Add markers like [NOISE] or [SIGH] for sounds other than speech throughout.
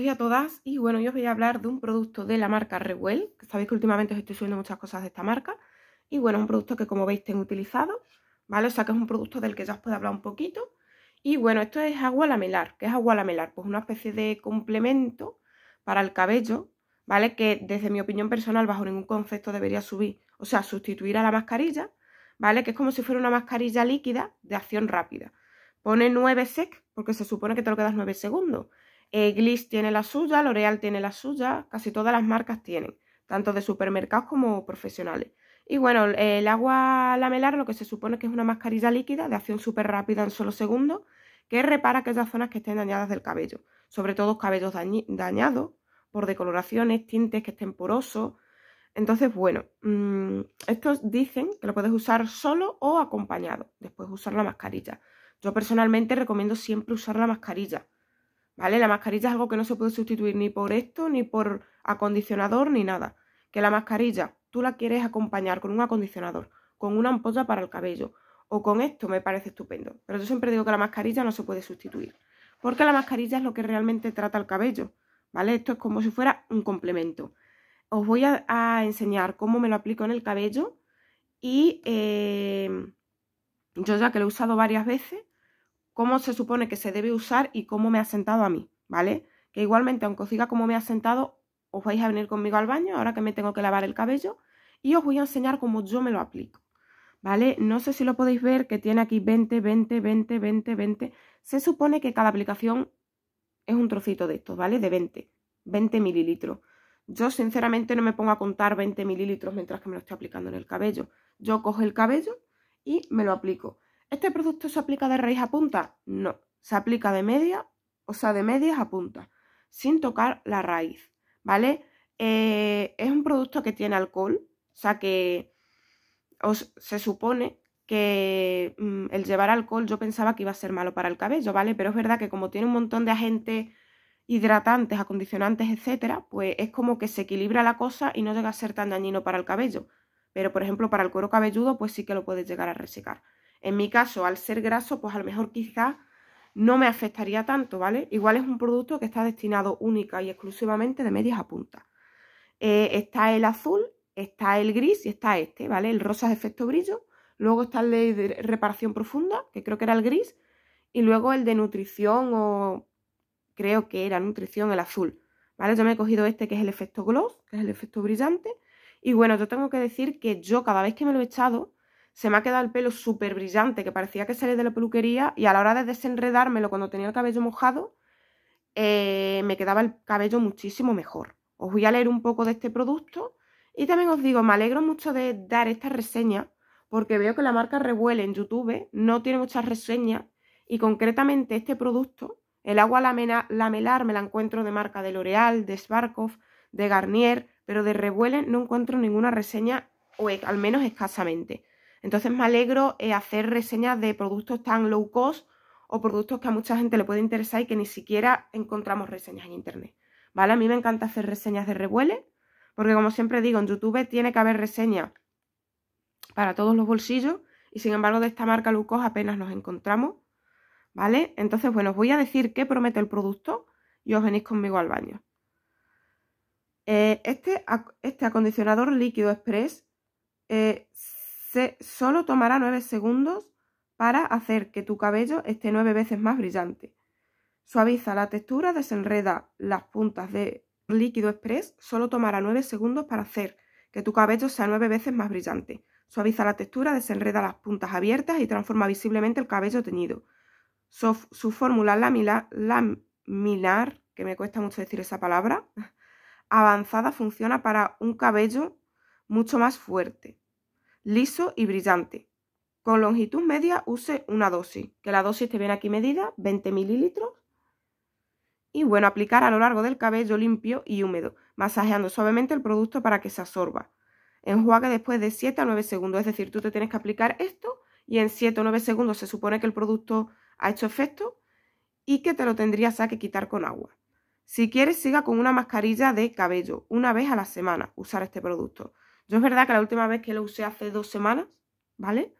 y a todas y bueno, yo os voy a hablar de un producto de la marca Rewell, que sabéis que últimamente os estoy subiendo muchas cosas de esta marca y bueno, un producto que como veis tengo utilizado, ¿vale? O sea que es un producto del que ya os puedo hablar un poquito y bueno, esto es agua lamelar, ¿qué es agua lamelar? Pues una especie de complemento para el cabello, ¿vale? Que desde mi opinión personal bajo ningún concepto debería subir, o sea, sustituir a la mascarilla, ¿vale? Que es como si fuera una mascarilla líquida de acción rápida. Pone 9 sec porque se supone que te lo quedas 9 segundos eh, Gliss tiene la suya, L'Oreal tiene la suya, casi todas las marcas tienen, tanto de supermercados como profesionales. Y bueno, el agua lamelar lo que se supone que es una mascarilla líquida de acción súper rápida en solo segundos que repara aquellas zonas que estén dañadas del cabello, sobre todo cabellos dañados por decoloraciones, tintes que estén porosos. Entonces, bueno, mm, estos dicen que lo puedes usar solo o acompañado, después usar la mascarilla. Yo personalmente recomiendo siempre usar la mascarilla, ¿vale? La mascarilla es algo que no se puede sustituir ni por esto, ni por acondicionador, ni nada. Que la mascarilla tú la quieres acompañar con un acondicionador, con una ampolla para el cabello o con esto, me parece estupendo. Pero yo siempre digo que la mascarilla no se puede sustituir, porque la mascarilla es lo que realmente trata el cabello, ¿vale? Esto es como si fuera un complemento. Os voy a, enseñar cómo me lo aplico en el cabello y eh, yo ya que lo he usado varias veces, cómo se supone que se debe usar y cómo me ha sentado a mí, ¿vale? Que igualmente, aunque os diga cómo me ha sentado, os vais a venir conmigo al baño ahora que me tengo que lavar el cabello y os voy a enseñar cómo yo me lo aplico, ¿vale? No sé si lo podéis ver que tiene aquí 20, 20, 20, 20, 20. Se supone que cada aplicación es un trocito de estos, ¿vale? De 20, 20 mililitros. Yo sinceramente no me pongo a contar 20 mililitros mientras que me lo estoy aplicando en el cabello. Yo cojo el cabello y me lo aplico. ¿Este producto se aplica de raíz a punta? No, se aplica de media, o sea, de medias a punta, sin tocar la raíz, ¿vale? Eh, es un producto que tiene alcohol, o sea que se supone que mm, el llevar alcohol yo pensaba que iba a ser malo para el cabello, ¿vale? Pero es verdad que como tiene un montón de agentes hidratantes, acondicionantes, etcétera, pues es como que se equilibra la cosa y no llega a ser tan dañino para el cabello. Pero por ejemplo, para el cuero cabelludo, pues sí que lo puedes llegar a resecar. En mi caso, al ser graso, pues a lo mejor quizás no me afectaría tanto, ¿vale? Igual es un producto que está destinado única y exclusivamente de medias a punta. Eh, está el azul, está el gris y está este, ¿vale? El rosa es efecto brillo, luego está el de reparación profunda, que creo que era el gris, y luego el de nutrición o creo que era nutrición el azul, ¿vale? Yo me he cogido este que es el efecto gloss, que es el efecto brillante, y bueno, yo tengo que decir que yo cada vez que me lo he echado, se me ha quedado el pelo súper brillante, que parecía que salía de la peluquería, y a la hora de desenredármelo cuando tenía el cabello mojado, eh, me quedaba el cabello muchísimo mejor. Os voy a leer un poco de este producto y también os digo, me alegro mucho de dar esta reseña porque veo que la marca Revuele en YouTube no tiene muchas reseñas y concretamente este producto, el agua lamelar me la encuentro de marca de L'Oreal, de Sbarkov, de Garnier, pero de Revuelen no encuentro ninguna reseña o e, al menos escasamente. Entonces me alegro de eh, hacer reseñas de productos tan low cost o productos que a mucha gente le puede interesar y que ni siquiera encontramos reseñas en internet. ¿Vale? A mí me encanta hacer reseñas de revuele, porque como siempre digo, en YouTube tiene que haber reseñas para todos los bolsillos y sin embargo de esta marca low cost apenas nos encontramos. ¿Vale? Entonces, bueno, os voy a decir qué promete el producto y os venís conmigo al baño. Eh, este, este, acondicionador líquido express eh, se solo tomará 9 segundos para hacer que tu cabello esté 9 veces más brillante. Suaviza la textura, desenreda las puntas de líquido express, solo tomará 9 segundos para hacer que tu cabello sea 9 veces más brillante. Suaviza la textura, desenreda las puntas abiertas y transforma visiblemente el cabello teñido. su fórmula laminar, que me cuesta mucho decir esa palabra, [LAUGHS] avanzada funciona para un cabello mucho más fuerte liso y brillante. Con longitud media use una dosis, que la dosis te viene aquí medida, 20 mililitros. Y bueno, aplicar a lo largo del cabello limpio y húmedo, masajeando suavemente el producto para que se absorba. Enjuague después de 7 a 9 segundos, es decir, tú te tienes que aplicar esto y en 7 o 9 segundos se supone que el producto ha hecho efecto y que te lo tendrías a que quitar con agua. Si quieres, siga con una mascarilla de cabello una vez a la semana usar este producto. Yo es verdad que la última vez que lo usé hace dos semanas, ¿vale?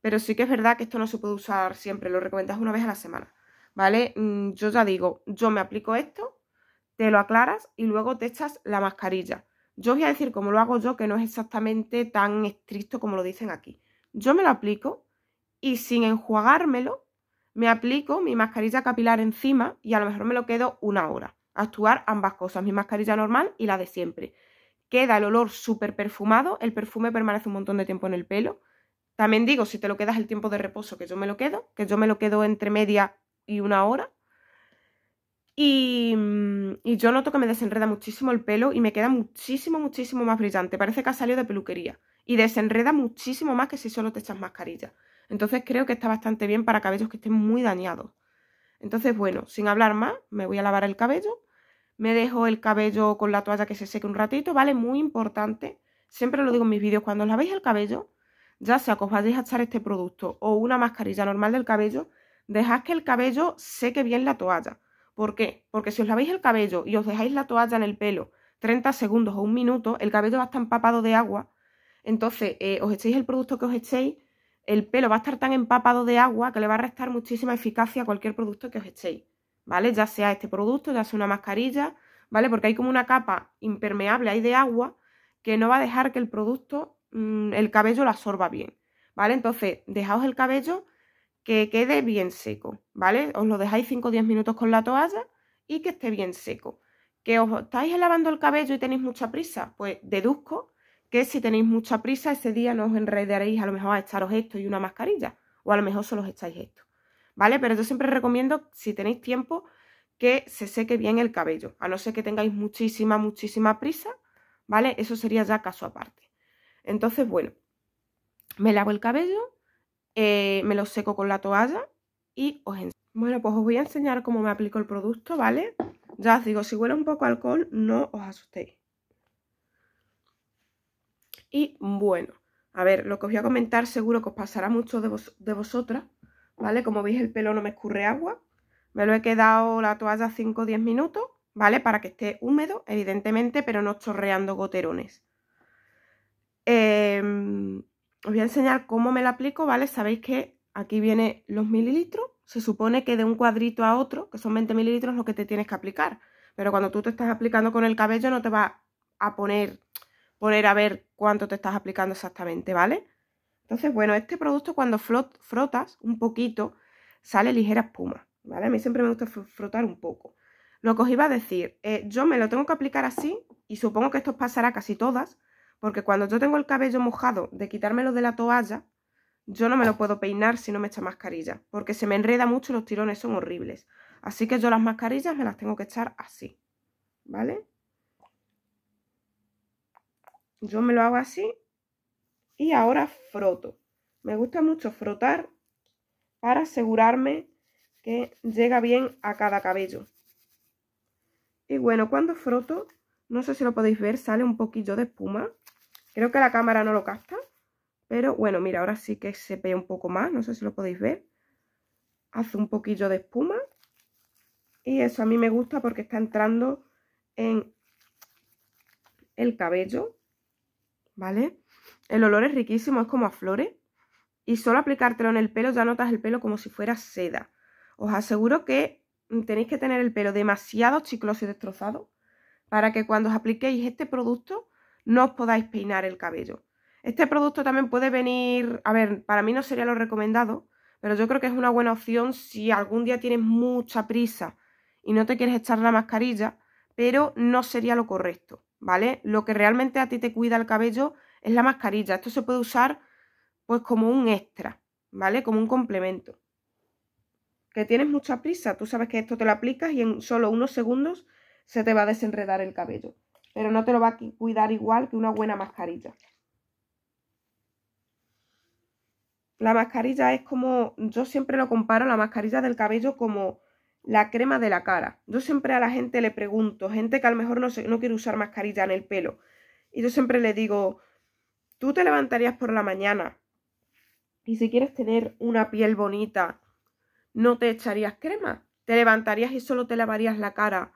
Pero sí que es verdad que esto no se puede usar siempre, lo recomiendas una vez a la semana, ¿vale? Mm, yo ya digo, yo me aplico esto, te lo aclaras y luego te echas la mascarilla. Yo voy a decir cómo lo hago yo, que no es exactamente tan estricto como lo dicen aquí. Yo me lo aplico y sin enjuagármelo, me aplico mi mascarilla capilar encima y a lo mejor me lo quedo una hora. Actuar ambas cosas, mi mascarilla normal y la de siempre queda el olor súper perfumado, el perfume permanece un montón de tiempo en el pelo. También digo, si te lo quedas el tiempo de reposo, que yo me lo quedo, que yo me lo quedo entre media y una hora. Y, mm, y yo noto que me desenreda muchísimo el pelo y me queda muchísimo, muchísimo más brillante. Parece que ha salido de peluquería. Y desenreda muchísimo más que si solo te echas mascarilla. Entonces creo que está bastante bien para cabellos que estén muy dañados. Entonces, bueno, sin hablar más, me voy a lavar el cabello me dejo el cabello con la toalla que se seque un ratito, ¿vale? Muy importante. Siempre lo digo en mis vídeos, cuando os lavéis el cabello, ya sea que os vayáis a echar este producto o una mascarilla normal del cabello, dejad que el cabello seque bien la toalla. ¿Por qué? Porque si os lavéis el cabello y os dejáis la toalla en el pelo 30 segundos o un minuto, el cabello va a estar empapado de agua. Entonces, eh, os echéis el producto que os echéis, el pelo va a estar tan empapado de agua que le va a restar muchísima eficacia a cualquier producto que os echéis. ¿vale? Ya sea este producto, ya sea una mascarilla, ¿vale? Porque hay como una capa impermeable ahí de agua que no va a dejar que el producto, mm, el cabello la absorba bien, ¿vale? Entonces, dejaos el cabello que quede bien seco, ¿vale? Os lo dejáis 5 o 10 minutos con la toalla y que esté bien seco. ¿Que os estáis lavando el cabello y tenéis mucha prisa? Pues deduzco que si tenéis mucha prisa ese día no os enredaréis a lo mejor a echaros esto y una mascarilla, o a lo mejor solo os echáis esto. ¿vale? Pero yo siempre recomiendo, si tenéis tiempo, que se seque bien el cabello, a no ser que tengáis muchísima, muchísima prisa, ¿vale? Eso sería ya caso aparte. Entonces, bueno, me lavo el cabello, eh, me lo seco con la toalla y os enseño. Bueno, pues os voy a enseñar cómo me aplico el producto, ¿vale? Ya os digo, si huele un poco alcohol, no os asustéis. Y bueno, a ver, lo que os voy a comentar seguro que os pasará mucho de, vos, de vosotras, ¿vale? Como veis el pelo no me escurre agua. Me lo he quedado la toalla 5 o 10 minutos, ¿vale? Para que esté húmedo, evidentemente, pero no chorreando goterones. Em, os voy a enseñar cómo me lo aplico, ¿vale? Sabéis que aquí vienen los mililitros. Se supone que de un cuadrito a otro, que son 20 mililitros, lo que te tienes que aplicar. Pero cuando tú te estás aplicando con el cabello no te va a poner, poner a ver cuánto te estás aplicando exactamente, ¿vale? Entonces, bueno, este producto cuando frotas un poquito, sale ligera espuma, ¿vale? A mí siempre me gusta frotar un poco. Lo que os iba a decir, eh, yo me lo tengo que aplicar así, y supongo que esto pasará casi todas, porque cuando yo tengo el cabello mojado de quitármelo de la toalla, yo no me lo puedo peinar si no me echa mascarilla, porque se me enreda mucho y los tirones son horribles. Así que yo las mascarillas me las tengo que echar así, ¿vale? Yo me lo hago así y ahora froto. Me gusta mucho frotar para asegurarme que llega bien a cada cabello. Y bueno, cuando froto, no sé si lo podéis ver, sale un poquillo de espuma. Creo que la cámara no lo capta. Pero bueno, mira, ahora sí que se ve un poco más. No sé si lo podéis ver. Hace un poquillo de espuma. Y eso a mí me gusta porque está entrando en el cabello. ¿Vale? El olor es riquísimo, es como a flores. Y solo aplicártelo en el pelo ya notas el pelo como si fuera seda. Os aseguro que tenéis que tener el pelo demasiado chicloso y destrozado para que cuando os apliquéis este producto no os podáis peinar el cabello. Este producto también puede venir, a ver, para mí no sería lo recomendado, pero yo creo que es una buena opción si algún día tienes mucha prisa y no te quieres echar la mascarilla, pero no sería lo correcto, ¿vale? Lo que realmente a ti te cuida el cabello es la mascarilla. Esto se puede usar pues como un extra, ¿vale? Como un complemento. Que tienes mucha prisa, tú sabes que esto te lo aplicas y en solo unos segundos se te va a desenredar el cabello. Pero no te lo va a cuidar igual que una buena mascarilla. La mascarilla es como, yo siempre lo comparo, la mascarilla del cabello como la crema de la cara. Yo siempre a la gente le pregunto, gente que a lo mejor no, no quiere usar mascarilla en el pelo, y yo siempre le digo, tú te levantarías por la mañana y si quieres tener una piel bonita, no te echarías crema, te levantarías y solo te lavarías la cara.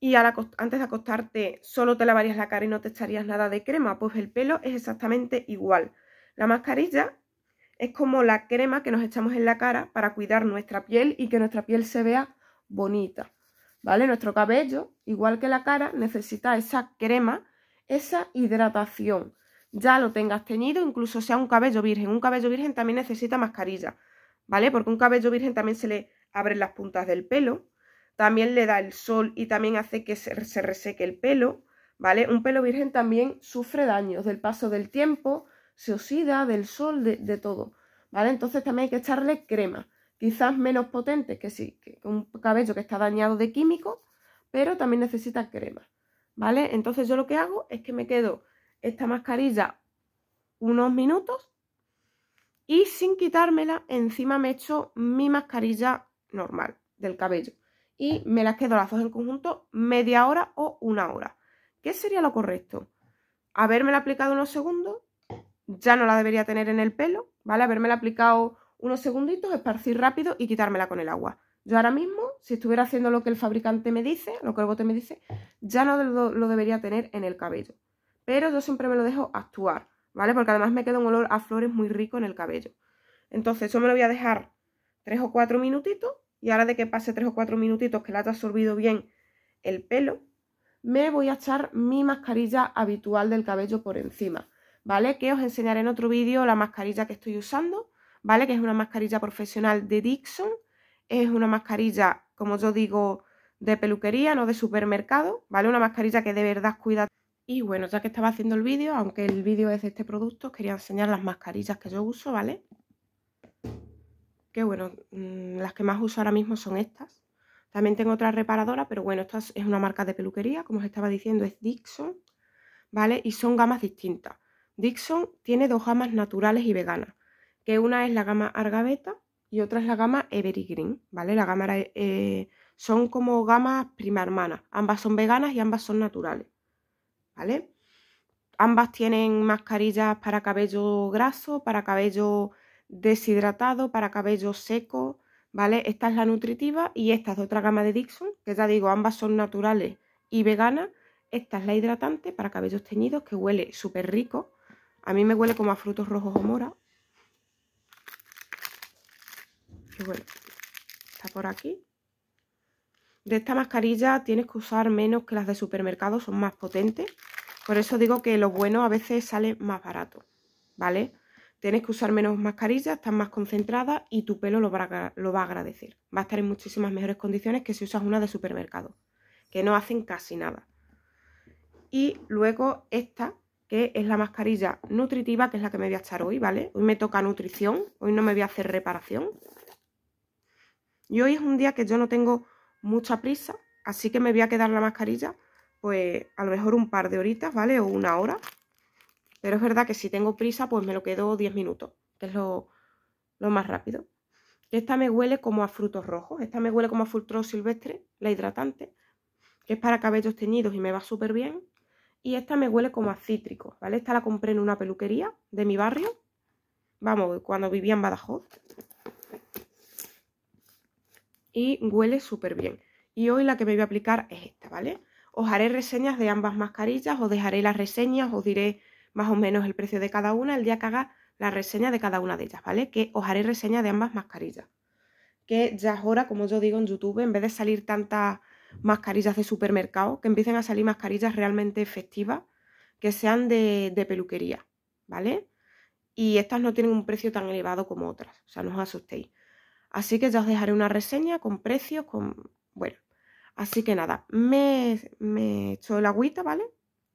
Y antes de acostarte, solo te lavarías la cara y no te echarías nada de crema. Pues el pelo es exactamente igual. La mascarilla es como la crema que nos echamos en la cara para cuidar nuestra piel y que nuestra piel se vea bonita. ¿Vale? Nuestro cabello, igual que la cara, necesita esa crema, esa hidratación ya lo tengas teñido, incluso sea un cabello virgen. Un cabello virgen también necesita mascarilla, ¿vale? Porque un cabello virgen también se le abren las puntas del pelo, también le da el sol y también hace que se, reseque el pelo, ¿vale? Un pelo virgen también sufre daños del paso del tiempo, se oxida, del sol, de, todo, ¿vale? Entonces también hay que echarle crema, quizás menos potente que, sí, que un cabello que está dañado de químicos, pero también necesita crema, ¿vale? Entonces yo lo que hago es que me quedo esta mascarilla unos minutos y sin quitármela encima me echo mi mascarilla normal del cabello y me las quedo las dos en conjunto media hora o una hora. ¿Qué sería lo correcto? Habérmela aplicado unos segundos, ya no la debería tener en el pelo, ¿vale? Habérmela aplicado unos segunditos, esparcir rápido y quitármela con el agua. Yo ahora mismo, si estuviera haciendo lo que el fabricante me dice, lo que el bote me dice, ya no lo debería tener en el cabello. Pero yo siempre me lo dejo actuar, ¿vale? Porque además me queda un olor a flores muy rico en el cabello. Entonces yo me lo voy a dejar 3 o 4 minutitos y ahora de que pase 3 o 4 minutitos que la haya absorbido bien el pelo, me voy a echar mi mascarilla habitual del cabello por encima, ¿vale? Que os enseñaré en otro vídeo la mascarilla que estoy usando, ¿vale? Que es una mascarilla profesional de Dixon, es una mascarilla, como yo digo, de peluquería, no de supermercado, ¿vale? Una mascarilla que de verdad cuida y bueno, ya que estaba haciendo el vídeo, aunque el vídeo es de este producto, quería enseñar las mascarillas que yo uso, ¿vale? Que bueno, mm, las que más uso ahora mismo son estas. También tengo otra reparadora, pero bueno, esta es una marca de peluquería, como os estaba diciendo, es Dixon, ¿vale? Y son gamas distintas. Dixon tiene dos gamas naturales y veganas, que una es la gama Argaveta y otra es la gama Evergreen, ¿vale? La gama eh, son como gamas prima hermana, ambas son veganas y ambas son naturales. ¿vale? Ambas tienen mascarillas para cabello graso, para cabello deshidratado, para cabello seco, ¿vale? Esta es la nutritiva y esta es de otra gama de Dixon, que ya digo, ambas son naturales y veganas. Esta es la hidratante para cabellos teñidos que huele súper rico. A mí me huele como a frutos rojos o mora. bueno, está por aquí. De esta mascarilla tienes que usar menos que las de supermercado, son más potentes. Por eso digo que lo bueno a veces sale más barato, ¿vale? Tienes que usar menos mascarillas, estás más concentrada y tu pelo lo va, a, lo va a agradecer. Va a estar en muchísimas mejores condiciones que si usas una de supermercado, que no hacen casi nada. Y luego esta, que es la mascarilla nutritiva, que es la que me voy a echar hoy, ¿vale? Hoy me toca nutrición, hoy no me voy a hacer reparación. Y hoy es un día que yo no tengo mucha prisa, así que me voy a quedar la mascarilla pues a lo mejor un par de horitas, ¿vale? O una hora. Pero es verdad que si tengo prisa, pues me lo quedo 10 minutos, que es lo, más rápido. Esta me huele como a frutos rojos. Esta me huele como a frutos silvestre, la hidratante, que es para cabellos teñidos y me va súper bien. Y esta me huele como a cítrico, ¿vale? Esta la compré en una peluquería de mi barrio. Vamos, cuando vivía en Badajoz. Y huele súper bien. Y hoy la que me voy a aplicar es esta, ¿vale? Os haré reseñas de ambas mascarillas, os dejaré las reseñas, os diré más o menos el precio de cada una el día que haga la reseña de cada una de ellas, ¿vale? Que os haré reseña de ambas mascarillas. Que ya es hora, como yo digo en YouTube, en vez de salir tantas mascarillas de supermercado, que empiecen a salir mascarillas realmente efectivas, que sean de, de peluquería, ¿vale? Y estas no tienen un precio tan elevado como otras, o sea, no os asustéis. Así que ya os dejaré una reseña con precios, con... bueno, Así que nada, me, me echo el agüita, ¿vale?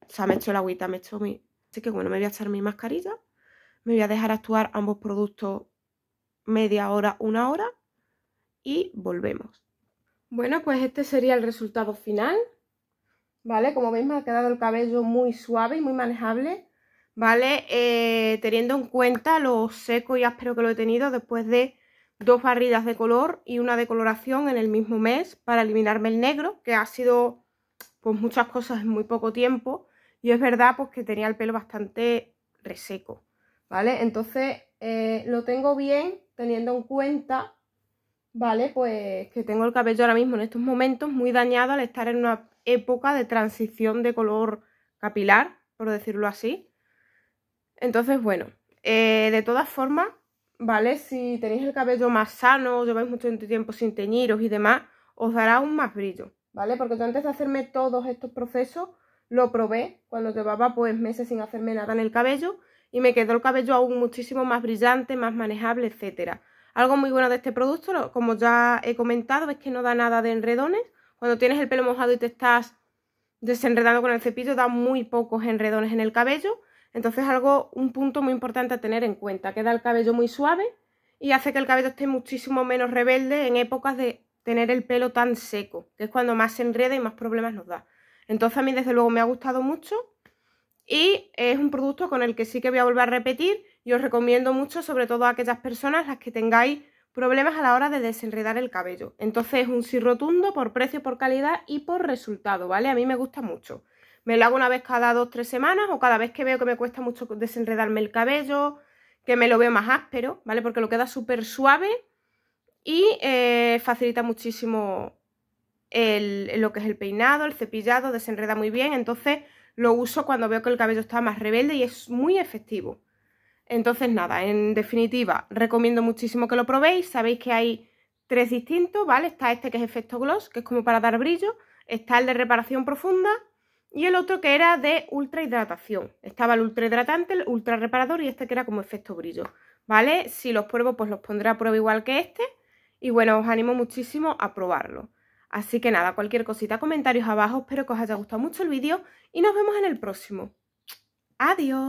O sea, me echo el agüita, me echo mi... Así que bueno, me voy a echar mi mascarilla. Me voy a dejar actuar ambos productos media hora, una hora. Y volvemos. Bueno, pues este sería el resultado final. ¿Vale? Como veis me ha quedado el cabello muy suave y muy manejable. ¿Vale? Eh, teniendo en cuenta lo seco y áspero que lo he tenido después de dos barridas de color y una de coloración en el mismo mes para eliminarme el negro, que ha sido pues muchas cosas en muy poco tiempo y es verdad pues que tenía el pelo bastante reseco, ¿vale? Entonces eh, lo tengo bien teniendo en cuenta, ¿vale? Pues que tengo el cabello ahora mismo en estos momentos muy dañado al estar en una época de transición de color capilar, por decirlo así. Entonces, bueno, eh, de todas formas, ¿vale? Si tenéis el cabello más sano, lleváis mucho tiempo sin teñiros y demás, os dará aún más brillo, ¿vale? Porque yo antes de hacerme todos estos procesos, lo probé cuando llevaba pues meses sin hacerme nada en el cabello y me quedó el cabello aún muchísimo más brillante, más manejable, etcétera. Algo muy bueno de este producto, como ya he comentado, es que no da nada de enredones. Cuando tienes el pelo mojado y te estás desenredando con el cepillo, da muy pocos enredones en el cabello entonces algo, un punto muy importante a tener en cuenta. Queda el cabello muy suave y hace que el cabello esté muchísimo menos rebelde en épocas de tener el pelo tan seco, que es cuando más se enreda y más problemas nos da. Entonces a mí desde luego me ha gustado mucho y es un producto con el que sí que voy a volver a repetir y os recomiendo mucho, sobre todo a aquellas personas las que tengáis problemas a la hora de desenredar el cabello. Entonces es un sí rotundo por precio, por calidad y por resultado, ¿vale? A mí me gusta mucho. Me lo hago una vez cada dos, tres semanas o cada vez que veo que me cuesta mucho desenredarme el cabello, que me lo veo más áspero, ¿vale? Porque lo queda súper suave y eh, facilita muchísimo el, lo que es el peinado, el cepillado, desenreda muy bien. Entonces lo uso cuando veo que el cabello está más rebelde y es muy efectivo. Entonces nada, en definitiva, recomiendo muchísimo que lo probéis. Sabéis que hay tres distintos, ¿vale? Está este que es efecto gloss, que es como para dar brillo. Está el de reparación profunda y el otro que era de ultra hidratación. Estaba el ultra hidratante, el ultra reparador y este que era como efecto brillo, ¿vale? Si los pruebo, pues los pondré a prueba igual que este. Y bueno, os animo muchísimo a probarlo. Así que nada, cualquier cosita, comentarios abajo. Espero que os haya gustado mucho el vídeo y nos vemos en el próximo. Adiós.